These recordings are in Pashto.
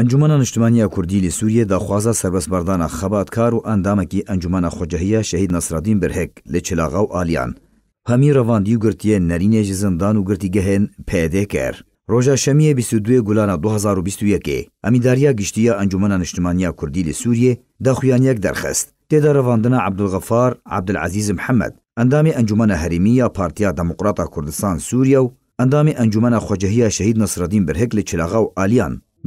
ئەنجومە نیشتمانیا کوردی لە سووریە داخوازە سەربەسبەردانە خەباتکار و ئەندامەکی ئەنجومە خۆجهەیە شەهید نەسرادین برهێک لە چلاغا و ئالیان هەمی ڕەواندی و گرتیە نەرینێژی زندان و گرتی گەهێن پێدێکر ڕۆژە شەمیە 22 گولانە 2021 ئەمیداریا گشتیە ئەنجومە نیشتمانیا کوردی لە سووریە داخویانیەک دەرخست تێدا ڕەواندنە عبدغەفار عبدعزیزم محەممەد ئەندامی ئەنجومە هەرمیە پارتیا دموقراتە کوردستان سووریا و ئەندامی ئەنجومە خۆجهەیە شەهید نەسرادین برهێک لە چلاغا و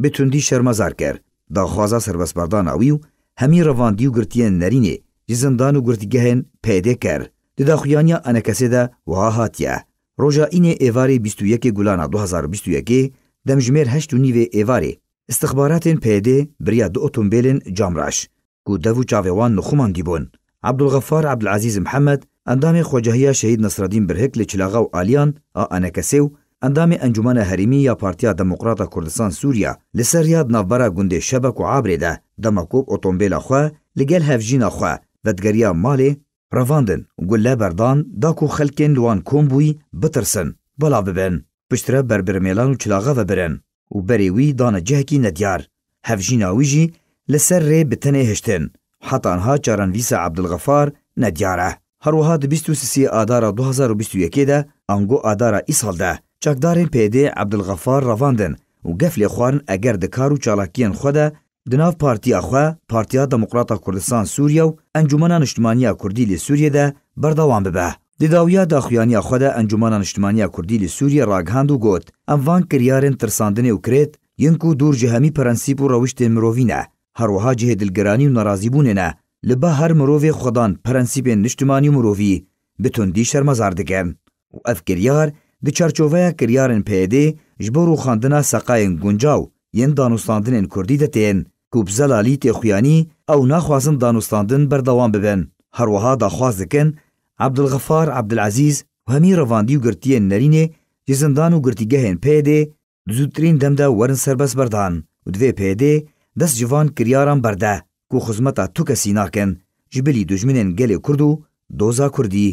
بتوندی شرمزار کر دا خوازا سربسپاردان اوی اویو همی رواندیو گرتیان نرینه جزندانو گرتگهن پیده کر دا خویانیا انکسی دا وها هاتیه روژا اینه ایواری 21 گلانا 2021 دمجمیر 8 و نیوه ایواری استخباراتن پیده بریا دو اتومبیلین جامراش کو دوو چاویوان نخومان دیبون عبدالغفار عبدالعزیز محمد اندام خوجهیا شهید نصردین برهک لچلاغاو آلیان آ انکسیو ئەندامی ئەنجومە هەریمی یا پارتیا دموکراتە کوردستان سووریا لەسەر یاد ناوبەرە گوندێ شەبک و عابرێدا دەمەکۆب ئۆتۆمبیلە خوا لەگەل هەفژینە خوا بەدگەریا ماڵێ ڕەڤاندن گولە بەردان داک و خەلکێن لوان کۆم بووی بترسن بەڵا ببن پشترە بربرمێلان و چلاغەڤە برن و بەرێوی دانە جەهکی نەدیار هەفژیناویژی لەسەر ڕێ بتنێ هشتن حتانها چارەنویسە عبدغەفار نەدیارە هەروەها دە 23 ئادارە 2021 دا ئەنگۆ ئادارە ئیساڵدا چاکدارên پێدێ عبدغەفار ڕەواندن و گەفلێ خوارن ئەگەر دکار و چالاکیان خودە دناو پارتیاخوا پارتیا دموقراتە کوردستان سووریا و ئەنجومە نیشتمانیا کوردی لە سووریەدا بەردەوام ببە دداویا داخوانیا خودە ئەنجومە نیشتمانیا کوردی لە سووریە ڕاگهاند و گوت ئەمڤان کریارن ترساندنێ و کرێت یەنک و دوور جهەمی پەرەنسیپ و ڕەوشتێن مرۆڤینە هەروەها جهێ دلگەرانی و نەرازیبوونێنە لە بە هەر مرۆڤێ خوددان پەرەنسیپێن نیشتمانی و مرۆڤی بتوندی شەرمەزار دەکەن و ئەفکریار Di çerçoveya kiryarên PYD ji bo rûxandina seqayên guncaw yên danûstandinên Kurdî de tên ku bizela lîtê xuyanî ew naxwazin danûstandin berdewam bibin. Herweha daxwaz dikin Abdilgefar Abdilezîz hemî revandî û girtiyên Nerînê ji zindan û girtîgehên PYD di zûtirîn demde werin serbest berdan û divê PYD dest civan kiryaran berde ku xizmeta tu kesî nakin ji bilî dujminên gelê Kurd û doza Kurdî.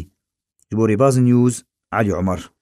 Ji bo Rêbazin News علي عمر